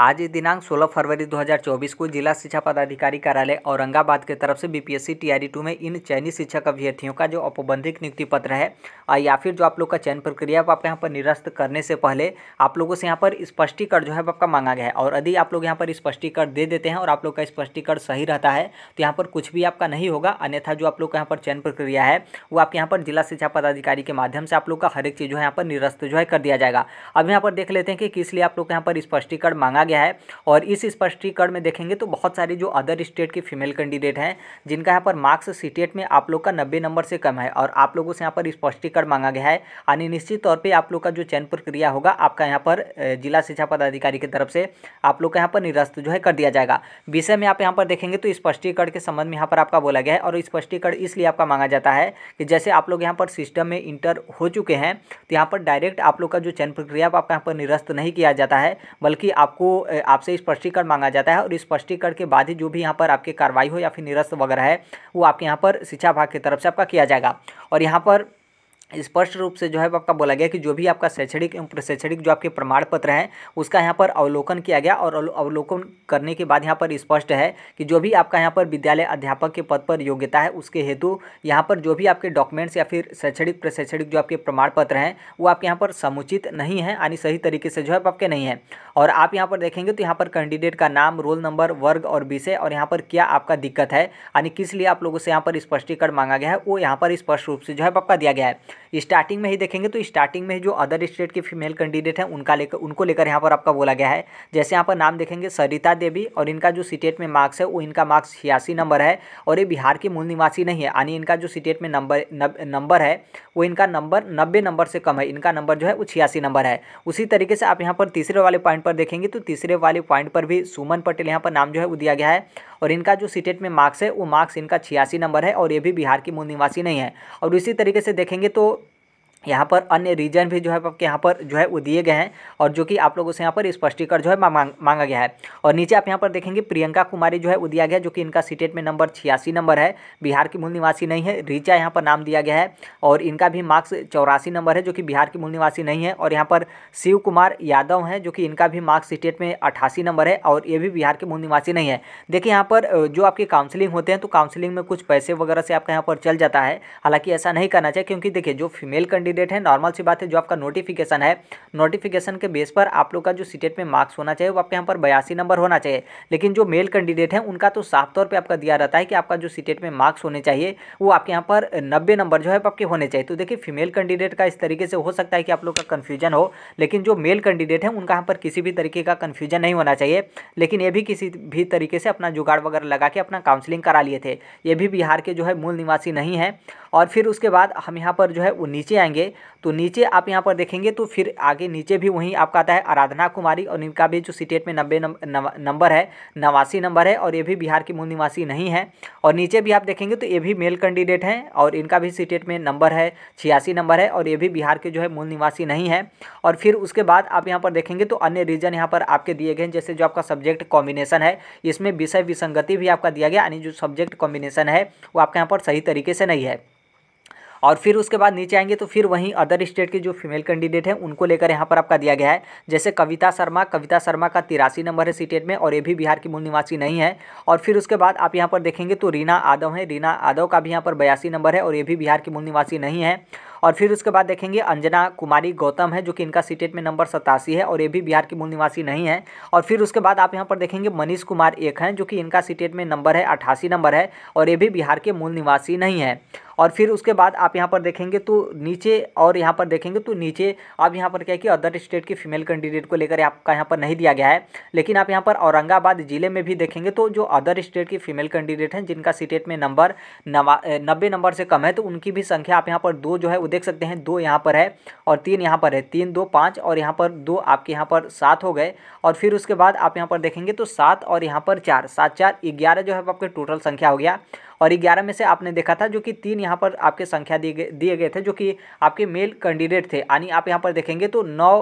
आज दिनांक 16 फरवरी 2024 को जिला शिक्षा पदाधिकारी कार्यालय औरंगाबाद के तरफ से बीपीएससी टीआरई टू में इन चयनित शिक्षक अभ्यर्थियों का जो औपबंधिक नियुक्ति पत्र है या फिर जो आप लोग का चयन प्रक्रिया आपके यहाँ पर निरस्त करने से पहले आप लोगों से यहाँ पर स्पष्टीकरण जो है आपका मांगा गया है और यदि आप लोग यहाँ पर स्पष्टीकरण दे देते हैं और आप लोग का स्पष्टीकरण सही रहता है तो यहाँ पर कुछ भी आपका नहीं होगा अन्यथा जो आप लोग का यहाँ पर चयन प्रक्रिया है वो आपके यहाँ पर जिला शिक्षा पदाधिकारी के माध्यम से आप लोग का हर एक चीज़ जो है यहाँ पर निरस्त जो है कर दिया जाएगा अब यहाँ पर देख लेते हैं कि किस लिए आप लोग यहाँ पर स्पष्टीकरण मांगा गया है और इस स्पष्टीकरण में देखेंगे तो बहुत सारी जो अदर स्टेट की फीमेल कैंडिडेट हैं जिनका यहाँ पर मार्क्स सी में आप लोग का नब्बे नंबर से कम है और आप लोगों से यहाँ पर स्पष्टीकरण मांगा गया है यानी निश्चित तौर पर आप लोग का जो चयन प्रक्रिया होगा आपका यहाँ पर जिला शिक्षा पदाधिकारी की तरफ से आप लोग का यहाँ पर निरस्त जो है कर दिया जाएगा विषय में आप यहाँ पर देखेंगे तो स्पष्टीकरण के संबंध में यहाँ पर आपका बोला गया है और स्पष्टीकरण इसलिए आपका मांगा जाता है कि जैसे आप लोग यहाँ पर सिस्टम में इंटर हो चुके हैं तो यहाँ पर डायरेक्ट आप लोग का जो चयन प्रक्रिया आपका यहाँ पर निरस्त नहीं किया जाता है बल्कि आपको आपसे स्पष्टीकरण मांगा जाता है और स्पष्टीकरण के बाद ही जो भी यहाँ पर आपकी कार्रवाई हो या फिर निरस्त वगैरह है वो आपके यहाँ पर शिक्षा विभाग की तरफ से आपका किया जाएगा और यहाँ पर स्पष्ट रूप से जो है आपका बोला गया कि जो भी आपका शैक्षणिक एवं प्रशैक्षणिक जो आपके प्रमाण पत्र हैं उसका यहाँ पर अवलोकन किया गया और अवलोकन करने के बाद यहाँ पर स्पष्ट है कि जो भी आपका यहाँ पर विद्यालय अध्यापक के पद पर योग्यता है उसके हेतु यहाँ पर जो भी आपके डॉक्यूमेंट्स या फिर शैक्षणिक प्रशैक्षणिक जो आपके प्रमाण पत्र हैं वो आपके यहाँ पर समुचित नहीं है यानी सही तरीके से जो है आपके नहीं है और आप यहाँ पर देखेंगे तो यहाँ पर कैंडिडेट का नाम रोल नंबर वर्ग और विषय और यहाँ पर क्या आपका दिक्कत है यानी किस लिए आप लोगों से यहाँ पर स्पष्टीकरण मांगा गया है वो यहाँ पर स्पष्ट रूप से जो है आपका दिया गया है स्टार्टिंग में ही देखेंगे तो स्टार्टिंग में ही जो अदर स्टेट के फीमेल कैंडिडेट हैं उनका लेकर उनको लेकर यहाँ पर आपका बोला गया है जैसे यहाँ पर नाम देखेंगे सरिता देवी और इनका जो सीटेट में मार्क्स है वो इनका मार्क्स छियासी नंबर है और ये बिहार के मूल निवासी नहीं है यानी इनका जो सीटेट में नंबर नंबर है वो इनका नंबर नब्बे नंबर से कम है इनका नंबर जो है वो छियासी नंबर है उसी तरीके से आप यहाँ पर तीसरे वाले पॉइंट पर देखेंगे तो तीसरे वाले पॉइंट पर भी सुमन पटेल यहाँ पर नाम जो है वो दिया गया है और इनका जो सीटेट में मार्क्स है वो मार्क्स इनका छियासी नंबर है और ये भी बिहार की मूल निवासी नहीं है और इसी तरीके से देखेंगे तो यहाँ पर अन्य रीजन भी जो है आपके यहाँ पर जो है वो दिए गए हैं और जो कि आप लोगों से यहाँ पर स्पष्टीकरण जो है मांग मांगा गया है और नीचे आप यहाँ पर देखेंगे प्रियंका कुमारी जो है वो दिया गया जो कि इनका सीटेट में नंबर छियासी नंबर है बिहार की मूल निवासी नहीं है रीचा यहाँ पर नाम दिया गया है और इनका भी मार्क्स चौरासी नंबर है जो कि बिहार की मूल निवासी नहीं है और यहाँ पर शिव कुमार यादव हैं जो कि इनका भी मार्क्स सीटेट में अट्ठासी नंबर है और ये भी बिहार के मूल निवासी नहीं है देखिए यहाँ पर जो आपके काउंसिलिंग होते हैं तो काउंसिलिंग में कुछ पैसे वगैरह से आपका यहाँ पर चल जाता है हालांकि ऐसा नहीं करना चाहिए क्योंकि देखिए जो फीमेल कंडी कैंडिडेट हैं नॉर्मल सी बात है जो आपका नोटिफिकेशन है नोटिफिकेशन के बेस पर आप लोग का जो सीटेट में मार्क्स होना चाहिए वो आपके यहाँ पर बयासी नंबर होना चाहिए लेकिन जो मेल कैंडिडेट हैं उनका तो साफ तौर पर आपका दिया रहता है कि आपका जो सीटेट में मार्क्स होने चाहिए वो आपके यहाँ पर नब्बे नंबर जो है आपके होने चाहिए तो देखिए फीमेल कैंडिडेट का इस तरीके से हो सकता है कि आप लोग का कन्फ्यूजन हो लेकिन जो मेल कैंडिडेट हैं उनका यहाँ पर किसी भी तरीके का कन्फ्यूजन नहीं होना चाहिए लेकिन ये भी किसी भी तरीके से अपना जुगाड़ वगैरह लगा के अपना काउंसलिंग करा लिए थे ये भी बिहार के जो है मूल निवासी नहीं है और फिर उसके बाद हम यहाँ पर जो है वो नीचे आएंगे तो नीचे आप यहाँ पर देखेंगे तो फिर आगे नीचे भी वहीं आपका आता है आराधना कुमारी और इनका भी जो सीटेट में नब्बे नंबर है नवासी नंबर है और ये भी बिहार की मूल निवासी नहीं है और नीचे भी आप देखेंगे तो ये भी मेल कैंडिडेट हैं और इनका भी सीटेट में नंबर है छियासी नंबर है और ये भी बिहार के जो है मूल निवासी नहीं है और फिर उसके बाद आप यहाँ पर देखेंगे तो अन्य रीजन यहाँ पर आपके दिए गए हैं जैसे जो आपका सब्जेक्ट कॉम्बिनेशन है इसमें विषय विसंगति भी आपका दिया गया यानी जो सब्जेक्ट कॉम्बिनेशन है वो आपके यहाँ पर सही तरीके से नहीं है और फिर उसके बाद नीचे आएंगे तो फिर वहीं अदर स्टेट के जो फीमेल कैंडिडेट हैं उनको लेकर यहाँ पर आपका दिया गया है जैसे कविता शर्मा कविता शर्मा का तिरासी नंबर है सीटेट में और ये भी बिहार की मूल निवासी नहीं है और फिर उसके बाद आप यहाँ पर देखेंगे तो रीना आदव है रीना आदव का भी यहाँ पर बयासी नंबर है और ये भी बिहार की मूल निवासी नहीं है और फिर उसके बाद देखेंगे अंजना कुमारी गौतम है जो कि इनका सीटेट में नंबर सतासी है और ये भी बिहार की मूल निवासी नहीं है और फिर उसके बाद आप यहाँ पर देखेंगे मनीष कुमार एक हैं जो कि इनका सीटेट में नंबर है अट्ठासी नंबर है और ये भी बिहार के मूल निवासी नहीं है और फिर उसके बाद आप यहाँ पर देखेंगे तो नीचे और यहाँ पर देखेंगे तो नीचे आप यहाँ पर क्या है कि अदर स्टेट की फीमेल कैंडिडेट को लेकर आपका यहाँ पर नहीं दिया गया है लेकिन आप यहाँ पर औरंगाबाद ज़िले में भी देखेंगे तो जो अदर स्टेट की फीमेल कैंडिडेट हैं जिनका सीटेट में नंबर नवा नब्बे नंबर से कम है तो उनकी भी संख्या आप यहाँ पर दो जो है देख सकते हैं दो यहाँ पर है और तीन यहाँ पर है तीन दो पाँच और यहाँ पर दो आपके यहाँ पर सात हो गए और फिर उसके बाद आप यहाँ पर देखेंगे तो सात और यहाँ पर चार सात चार ग्यारह जो है आपके टोटल संख्या हो गया और ग्यारह में से आपने देखा था जो कि तीन यहाँ पर आपके संख्या दिए गए दिए गए थे जो कि आपके मेल कैंडिडेट थे यानी आप यहाँ पर देखेंगे तो नौ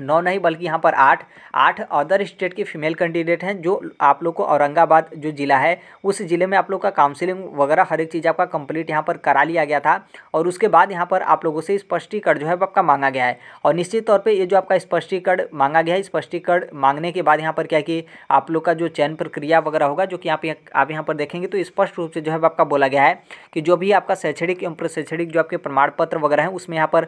नौ नहीं बल्कि यहाँ पर आठ आठ अदर स्टेट के फीमेल कैंडिडेट हैं जो आप लोग को औरंगाबाद जो ज़िला है उस ज़िले में आप लोग का काउंसिलिंग वगैरह हर एक चीज़ आपका कंप्लीट यहाँ पर करा लिया गया था और उसके बाद यहाँ पर आप लोगों से स्पष्टीकरण जो है आपका मांगा गया है और निश्चित तौर पर ये जो आपका स्पष्टीकरण मांगा गया है स्पष्टीकरण मांगने के बाद यहाँ पर क्या कि आप लोग का जो चयन प्रक्रिया वगैरह होगा जो कि आप आप यहाँ पर देखेंगे तो स्पष्ट रूप से जो है आपका बोला गया है कि जो भी आपका शैक्षणिक एवं प्रशैक्षणिक जो आपके प्रमाण पत्र वगैरह हैं उसमें यहाँ पर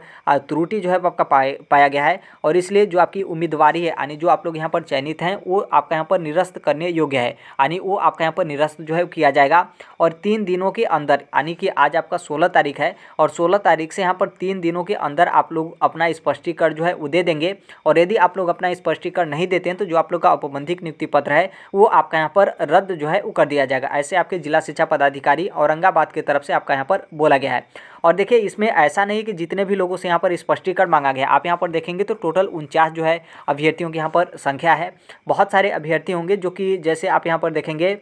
त्रुटि जो है आपका पाया गया है और इसलिए इसलिए जो आपकी उम्मीदवारी है यानी जो आप लोग यहाँ पर चयनित हैं वो आपका यहाँ पर निरस्त करने योग्य है यानी वो आपका यहाँ पर निरस्त जो है किया जाएगा और तीन दिनों के अंदर यानी कि आज आपका सोलह तारीख है और सोलह तारीख से यहाँ पर तीन दिनों के अंदर आप लोग अपना स्पष्टीकरण जो है वो दे देंगे और यदि आप लोग अपना स्पष्टीकरण नहीं देते हैं तो जो आप लोग का औपबंधिक नियुक्ति पत्र है वो आपका यहाँ पर रद्द जो है वो कर दिया जाएगा ऐसे आपके जिला शिक्षा पदाधिकारी औरंगाबाद की तरफ से आपका यहाँ पर बोला गया है और देखिए इसमें ऐसा नहीं कि जितने भी लोगों से यहाँ पर स्पष्टीकरण मांगा गया आप यहाँ पर देखेंगे तो टोटल उनचास जो है अभ्यर्थियों की यहाँ पर संख्या है बहुत सारे अभ्यर्थी होंगे जो कि जैसे आप यहाँ पर देखेंगे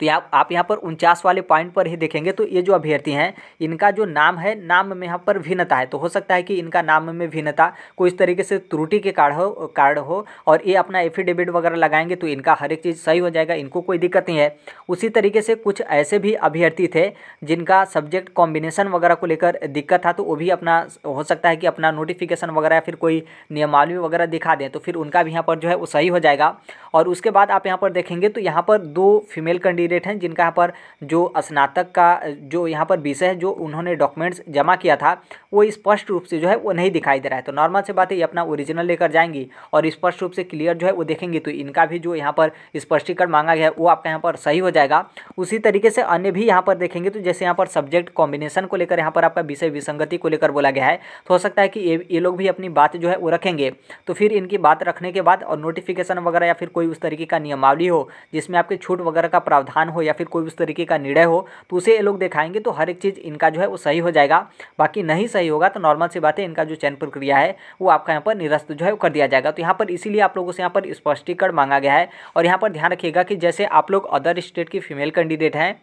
तो यहाँ आप यहाँ पर उनचास वाले पॉइंट पर ही देखेंगे तो ये जो अभ्यर्थी हैं इनका जो नाम है नाम में यहाँ पर भिन्नता है तो हो सकता है कि इनका नाम में भिन्नता कोई इस तरीके से त्रुटि के कार्ड हो कार्ड हो और ये अपना एफिडेविट वगैरह लगाएंगे तो इनका हर एक चीज़ सही हो जाएगा इनको कोई दिक्कत नहीं है उसी तरीके से कुछ ऐसे भी अभ्यर्थी थे जिनका सब्जेक्ट कॉम्बिनेशन वगैरह को लेकर दिक्कत था तो वो भी अपना हो सकता है कि अपना नोटिफिकेशन वगैरह फिर कोई नियमावली वगैरह दिखा दें तो फिर उनका भी यहाँ पर जो है वो सही हो जाएगा और उसके बाद आप यहाँ पर देखेंगे तो यहाँ पर दो फीमेल कैंडिडेट कैंडिडेट हैं जिनका यहाँ पर जो स्नातक का जो यहाँ पर विषय है जो उन्होंने डॉक्यूमेंट्स जमा किया था वो स्पष्ट रूप से जो है वो नहीं दिखाई दे रहा है तो नॉर्मल से बात है ये अपना ओरिजिनल लेकर जाएंगी और स्पष्ट रूप से क्लियर जो है वो देखेंगी तो इनका भी जो यहाँ पर स्पष्टीकरण मांगा गया है वो आपका यहाँ पर सही हो जाएगा उसी तरीके से अन्य भी यहाँ पर देखेंगे तो जैसे यहाँ पर सब्जेक्ट कॉम्बिनेशन को लेकर यहाँ पर आपका विषय विसंगति को लेकर बोला गया है तो हो सकता है कि ये ये लोग भी अपनी बात जो है वो रखेंगे तो फिर इनकी बात रखने के बाद और नोटिफिकेशन वगैरह या फिर कोई उस तरीके का नियमावली हो जिसमें आपके छूट वगैरह का प्रावधान समाधान हो या फिर कोई उस तरीके का निर्णय हो तो उसे ये लोग दिखाएंगे तो हर एक चीज़ इनका जो है वो सही हो जाएगा बाकी नहीं सही होगा तो नॉर्मल सी बात है इनका जो चयन प्रक्रिया है वो आपका यहाँ पर निरस्त जो है वो कर दिया जाएगा तो यहाँ पर इसीलिए आप लोगों से यहाँ पर स्पष्टीकरण मांगा गया है और यहाँ पर ध्यान रखिएगा कि जैसे आप लोग अदर स्टेट की फीमेल कैंडिडेट हैं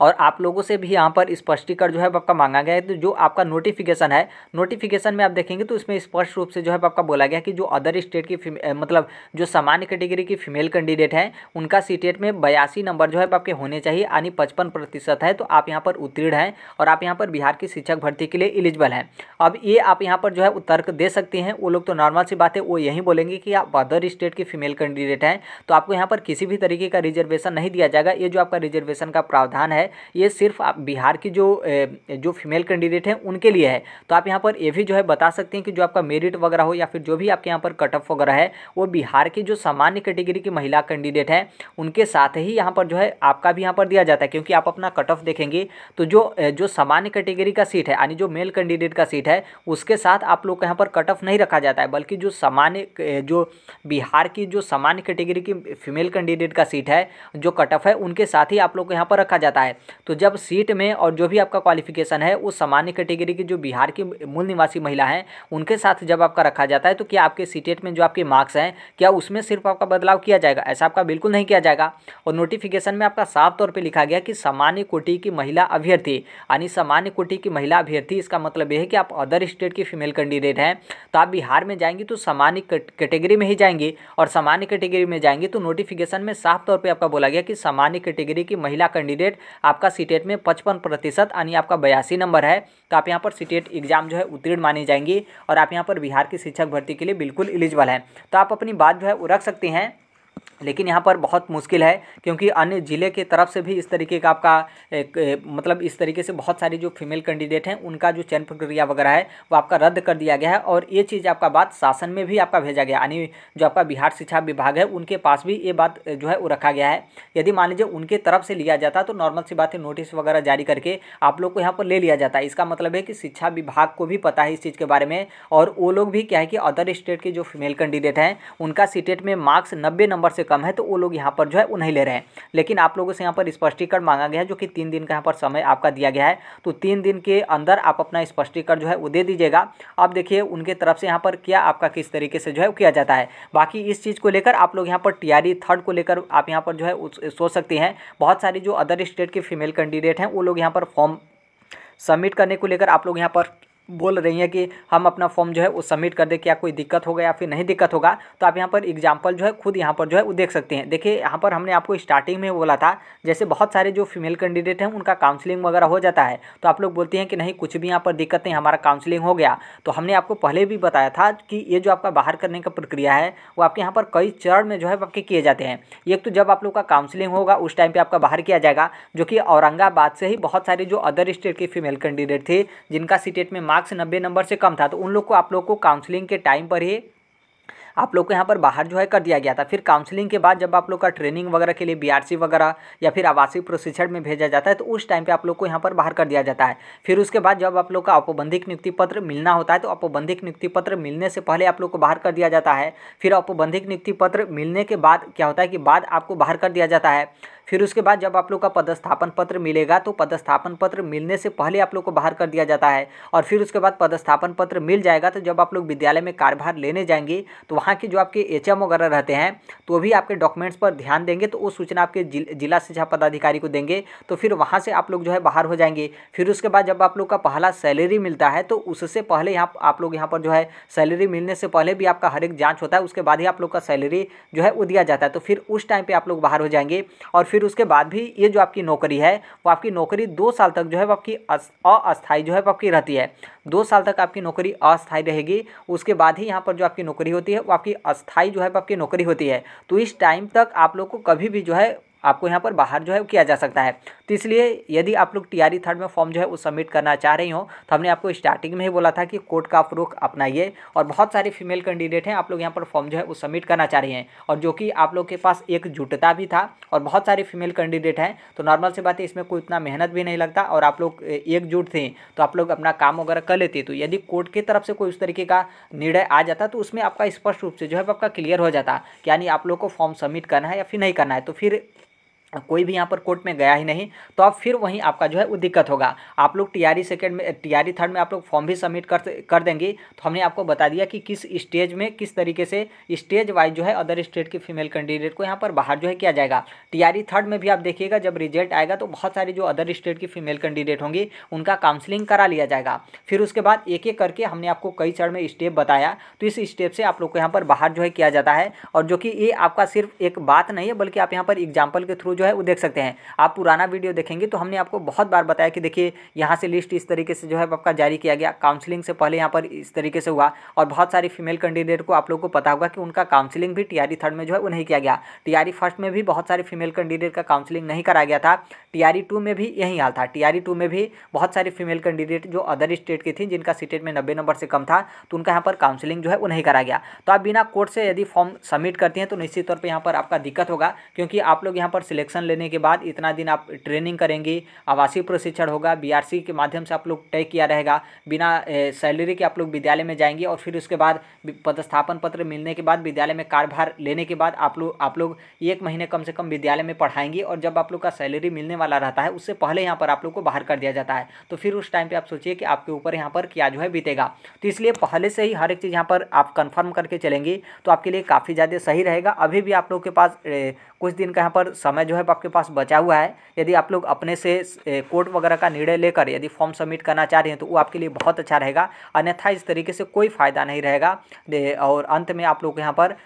और आप लोगों से भी यहाँ पर स्पष्टीकरण जो है आपका मांगा गया है तो जो आपका नोटिफिकेशन है नोटिफिकेशन में आप देखेंगे तो इसमें स्पष्ट रूप से जो है आपका बोला गया कि जो अदर स्टेट की मतलब जो सामान्य कैटेगरी की फीमेल कैंडिडेट हैं उनका सी में बयासी नंबर जो है आपके होने चाहिए यानी पचपन है तो आप यहाँ पर उत्तीर्ण हैं और आप यहाँ पर बिहार की शिक्षक भर्ती के लिए इलिजिबल हैं अब ये आप यहाँ पर जो है तर्क दे सकती हैं वो लोग तो नॉर्मल सी बात है वो यही बोलेंगे कि आप अदर स्टेट की फीमेल कैंडिडेट हैं तो आपको यहाँ पर किसी भी तरीके का रिजर्वेशन नहीं दिया जाएगा ये जो आपका रिजर्वेशन का प्रावधान है ये सिर्फ आप बिहार की जो जो फीमेल कैंडिडेट हैं उनके लिए है तो आप यहाँ पर ये भी जो है बता सकते हैं कि जो आपका मेरिट वगैरह हो या फिर जो भी आपके यहाँ पर कट ऑफ वगैरह है वो बिहार की जो सामान्य कैटेगरी की महिला कैंडिडेट हैं उनके साथ ही यहाँ पर जो है आपका भी यहाँ पर दिया जाता है क्योंकि आप अपना कट ऑफ देखेंगे तो जो जो सामान्य कैटेगरी का सीट है यानी जो मेल कैंडिडेट का सीट है उसके साथ आप लोग का यहाँ पर कट ऑफ नहीं रखा जाता है बल्कि जो सामान्य जो बिहार की जो सामान्य कैटेगरी की फीमेल कैंडिडेट का सीट है जो कट ऑफ है उनके साथ ही आप लोग को यहाँ पर रखा जाता है तो जब सीट में और जो भी आपका क्वालिफिकेशन है वो सामान्य कैटेगरी की जो बिहार की मूल निवासी महिला हैं उनके साथ जब आपका रखा जाता है तो क्या आपके सीटेट में जो आपके मार्क्स हैं क्या उसमें सिर्फ आपका बदलाव किया जाएगा ऐसा आपका बिल्कुल नहीं किया जाएगा और नोटिफिकेशन में आपका साफ तौर पर लिखा गया कि सामान्य कोटि की महिला अभ्यर्थी यानी सामान्य कोटि की महिला अभ्यर्थी इसका मतलब यह है कि आप अदर स्टेट की फीमेल कैंडिडेट हैं तो आप बिहार में जाएंगी तो सामान्य कैटेगरी में ही जाएंगी और सामान्य कैटेगरी में जाएंगी तो नोटिफिकेशन में साफ तौर पर आपका बोला गया कि सामान्य कैटेगरी की महिला कैंडिडेट आपका सी में पचपन प्रतिशत यानी आपका बयासी नंबर है तो आप यहाँ पर सी एग्ज़ाम जो है उत्तीर्ण मानी जाएंगी और आप यहाँ पर बिहार की शिक्षक भर्ती के लिए बिल्कुल इलिजिबल हैं तो आप अपनी बात जो है वो रख सकती हैं लेकिन यहाँ पर बहुत मुश्किल है क्योंकि अन्य ज़िले के तरफ से भी इस तरीके का आपका एक, ए, मतलब इस तरीके से बहुत सारी जो फीमेल कैंडिडेट हैं उनका जो चयन प्रक्रिया वगैरह है वो आपका रद्द कर दिया गया है और ये चीज़ आपका बात शासन में भी आपका भेजा गया यानी जो आपका बिहार शिक्षा विभाग है उनके पास भी ये बात जो है वो रखा गया है यदि मान लीजिए उनके तरफ से लिया जाता तो नॉर्मल सी बात है नोटिस वगैरह जारी करके आप लोग को यहाँ पर ले लिया जाता इसका मतलब है कि शिक्षा विभाग को भी पता है इस चीज़ के बारे में और वो लोग भी क्या है कि अदर स्टेट के जो फीमेल कैंडिडेट हैं उनका सीटेट e में मार्क्स नब्बे नंबर से कम है तो वो लोग यहाँ पर जो है वो नहीं ले रहे हैं लेकिन आप लोगों से यहाँ पर स्पष्टीकरण मांगा गया है जो कि तीन दिन का यहाँ पर समय आपका दिया गया है तो तीन दिन के अंदर आप अपना स्पष्टीकरण जो है वो दे दीजिएगा अब देखिए उनके तरफ से यहाँ पर क्या आपका किस तरीके से जो है वो किया जाता है बाकी इस चीज़ को लेकर आप लोग यहाँ पर टी थर्ड को लेकर आप यहाँ पर जो है सोच सकती हैं बहुत सारी जो अदर स्टेट के फीमेल कैंडिडेट हैं वो लोग यहाँ पर फॉर्म सबमिट करने को लेकर आप लोग यहाँ पर बोल रही हैं कि हम अपना फॉर्म जो है वो सबमिट कर दे क्या कोई दिक्कत होगा या फिर नहीं दिक्कत होगा तो आप यहाँ पर एग्जाम्पल जो है खुद यहाँ पर जो है वो देख सकते हैं देखिए यहाँ पर हमने आपको स्टार्टिंग में बोला था जैसे बहुत सारे जो फीमेल कैंडिडेट हैं उनका काउंसलिंग वगैरह हो जाता है तो आप लोग बोलते हैं कि नहीं कुछ भी यहाँ पर दिक्कत नहीं हमारा काउंसलिंग हो गया तो हमने आपको पहले भी बताया था कि ये जो आपका बाहर करने का प्रक्रिया है वो आपके यहाँ पर कई चरण में जो है आपके किए जाते हैं एक तो जब आप लोग का काउंसलिंग होगा उस टाइम पर आपका बाहर किया जाएगा जो कि औरंगाबाद से ही बहुत सारे जो अदर स्टेट के फीमेल कैंडिडेट थे जिनका स्टेट e में मार्क्स नब्बे नंबर से कम था तो उन लोग को आप लोग को काउंसलिंग के टाइम पर ही आप लोग को यहाँ पर बाहर जो है कर दिया गया था फिर काउंसलिंग के बाद जब आप लोग का ट्रेनिंग वगैरह के लिए बीआरसी वगैरह या फिर आवासीय प्रशिक्षण में भेजा जाता है तो उस टाइम पे आप लोग को यहाँ पर बाहर कर दिया जाता है फिर उसके बाद जब आप लोग का औपबंधिक नियुक्ति पत्र मिलना होता है तो औपबंधिक नियुक्ति पत्र मिलने से पहले आप लोग को बाहर कर दिया जाता है फिर औपबंधिक नियुक्ति पत्र मिलने के बाद क्या होता है कि बाद आपको बाहर कर दिया जाता है फिर उसके बाद जब आप लोग का पदस्थापन पत्र मिलेगा तो पदस्थापन पत्र मिलने से पहले आप लोग को बाहर कर दिया जाता है और फिर उसके बाद पदस्थापन पत्र मिल जाएगा तो जब आप लोग विद्यालय में कार्यभार लेने जाएंगे तो वहाँ के जो आपके एच वगैरह रहते हैं तो भी आपके डॉक्यूमेंट्स पर ध्यान देंगे तो वो सूचना आपके जिला शिक्षा पदाधिकारी को देंगे तो फिर वहाँ से आप लोग जो है बाहर हो जाएंगे फिर उसके बाद जब आप लोग का पहला सैलरी मिलता है तो उससे पहले यहाँ आप लोग यहाँ पर जो है सैलरी मिलने से पहले भी आपका हर एक जाँच होता है उसके बाद ही आप लोग का सैलरी जो है वो दिया जाता है तो फिर उस टाइम पर आप लोग बाहर हो जाएंगे और फिर फिर उसके बाद भी ये जो आपकी नौकरी है वो आपकी नौकरी दो साल तक जो है वो आपकी अस्थायी जो है वो आपकी रहती है दो साल तक आपकी नौकरी अस्थायी रहेगी उसके बाद ही यहाँ पर जो आपकी नौकरी होती है वो आपकी अस्थायी जो है वो आपकी नौकरी होती है तो इस टाइम तक आप लोग को कभी भी जो है आपको यहाँ पर बाहर जो है किया जा सकता है तो इसलिए यदि आप लोग टी आर थर्ड में फॉर्म जो है वो सबमिट करना चाह रही हो तो हमने आपको स्टार्टिंग में ही बोला था कि कोर्ट का प्रूफ अपनाइए और बहुत सारे फीमेल कैंडिडेट हैं आप लोग यहाँ पर फॉर्म जो है वो सबमिट करना चाह रही हैं और जो कि आप लोग के पास एक जुटता भी था और बहुत सारे फीमेल कैंडिडेट हैं तो नॉर्मल सी बात है इसमें कोई इतना मेहनत भी नहीं लगता और आप लोग एकजुट थे तो आप लोग अपना काम वगैरह कर लेते तो यदि कोर्ट की तरफ से कोई उस तरीके का निर्णय आ जाता तो उसमें आपका स्पष्ट रूप से जो है आपका क्लियर हो जाता यानी आप लोग को फॉर्म सबमिट करना है या फिर नहीं करना है तो फिर कोई भी यहाँ पर कोर्ट में गया ही नहीं तो अब फिर वहीं आपका जो है वो दिक्कत होगा आप लोग टीआरई सेकेंड में टीआरई थर्ड में आप लोग फॉर्म भी सबमिट कर कर देंगे तो हमने आपको बता दिया कि किस स्टेज में किस तरीके से स्टेज वाइज जो है अदर स्टेट की फीमेल कैंडिडेट को यहाँ पर बाहर जो है किया जाएगा टीआरई थर्ड में भी आप देखिएगा जब रिजल्ट आएगा तो बहुत सारी जो अदर स्टेट की फीमेल कैंडिडेट होंगी उनका काउंसिलिंग करा लिया जाएगा फिर उसके बाद एक एक करके हमने आपको कई चरण में स्टेप बताया तो इस स्टेप से आप लोग को यहाँ पर बाहर जो है किया जाता है और जो कि ये आपका सिर्फ एक बात नहीं है बल्कि आप यहाँ पर एग्जाम्पल के थ्रू जो है वो देख सकते हैं आप पुराना वीडियो देखेंगे तो हमने आपको बहुत बार बताया कि देखिए यहाँ से लिस्ट इस तरीके से जो है आपका जारी किया गया काउंसलिंग से पहले यहाँ पर इस तरीके से हुआ और बहुत सारी फीमेल कैंडिडेट को आप लोग को पता होगा कि उनका काउंसलिंग भी टी थर्ड में जो है वो नहीं किया गया टी फर्स्ट में भी बहुत सारे फीमेल कैंडिडेट का काउंसलिंग नहीं कराया गया था टी टू में भी यही हाल था टी टू में भी बहुत सारे फीमेल कैंडिडेट जो अदर स्टेट की थी जिनका सीटेट में नब्बे नंबर से कम था तो उनका यहाँ पर काउंसिलिंग जो है वो नहीं कराया गया तो आप बिना कोर्ट से यदि फॉर्म सबमिट करती हैं तो निश्चित तौर पर यहाँ पर आपका दिक्कत होगा क्योंकि आप लोग यहाँ पर सिलेक्शन सिलेक्शन लेने के बाद इतना दिन आप ट्रेनिंग करेंगे आवासीय प्रशिक्षण होगा बीआरसी के माध्यम से आप लोग तय किया रहेगा बिना सैलरी के आप लोग विद्यालय में जाएंगे और फिर उसके बाद पदस्थापन पत्र मिलने के बाद विद्यालय में कार्यभार लेने के बाद आप लोग आप लोग एक महीने कम से कम विद्यालय में पढ़ाएंगे और जब आप लोग का सैलरी मिलने वाला रहता है उससे पहले यहाँ पर आप लोग को बाहर कर दिया जाता है तो फिर उस टाइम पर आप सोचिए कि आपके ऊपर यहाँ पर क्या जो है बीतेगा तो इसलिए पहले से ही हर एक चीज़ यहाँ पर आप कन्फर्म करके चलेंगे तो आपके लिए काफ़ी ज़्यादा सही रहेगा अभी भी आप लोग के पास कुछ दिन का यहाँ पर समय जो है आपके पास बचा हुआ है यदि आप लोग अपने से कोर्ट वगैरह का निर्णय लेकर यदि फॉर्म सबमिट करना चाह रहे हैं तो वो आपके लिए बहुत अच्छा रहेगा अन्यथा इस तरीके से कोई फ़ायदा नहीं रहेगा और अंत में आप लोग यहाँ पर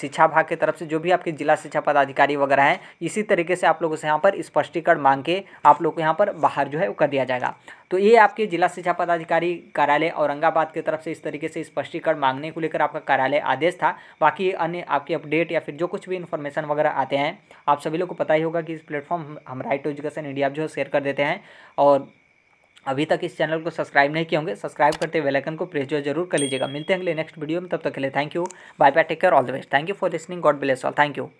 शिक्षा भाग की तरफ से जो भी आपके जिला शिक्षा पदाधिकारी वगैरह हैं इसी तरीके से आप लोगों से यहाँ पर स्पष्टीकरण मांग के आप लोग को यहाँ पर बाहर जो है वो कर दिया जाएगा तो ये आपके जिला शिक्षा पदाधिकारी कार्यालय औरंगाबाद की तरफ से इस तरीके से स्पष्टीकरण मांगने को लेकर आपका कार्यालय आदेश था बाकी अन्य आपके अपडेट या फिर जो कुछ भी इन्फॉर्मेशन वगैरह आते हैं आप सभी लोग को पता ही होगा कि इस प्लेटफॉर्म हम राइट टू एजुकेशन इंडिया जो है शेयर कर देते हैं और अभी तक इस चैनल को सब्सक्राइब नहीं किए होंगे सब्सक्राइब करते हुए आइकन को प्रेस जो जरूर कर लीजिएगा मिलते हैं अगले नेक्स्ट वीडियो में तब तक के लिए thank you bye bye take care all the best thank you for listening God bless all thank you